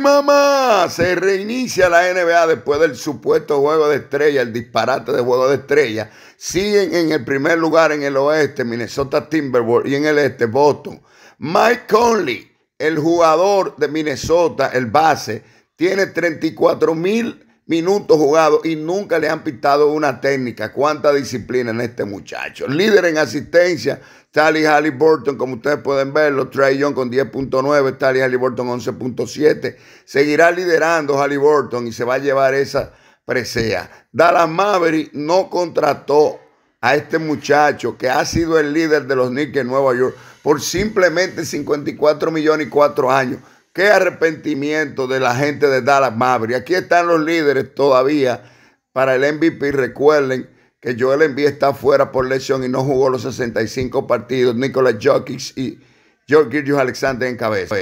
mamá! Se reinicia la NBA después del supuesto juego de estrella, el disparate de juego de estrella. Siguen en el primer lugar en el oeste, Minnesota Timberwolves, y en el este, Boston. Mike Conley, el jugador de Minnesota, el base, tiene 34 mil minutos jugados y nunca le han pitado una técnica. Cuánta disciplina en este muchacho. Líder en asistencia, Tally Halliburton, como ustedes pueden verlo, Trey Young con 10.9, Tally Halliburton 11.7. Seguirá liderando Burton y se va a llevar esa presea. Dallas Maverick no contrató a este muchacho que ha sido el líder de los Knicks en Nueva York por simplemente 54 millones y 4 años. Qué arrepentimiento de la gente de Dallas Maverick. Aquí están los líderes todavía para el MVP. Recuerden que Joel Embiid está fuera por lesión y no jugó los 65 partidos. Nicolas Jokic y George Alexander en cabeza.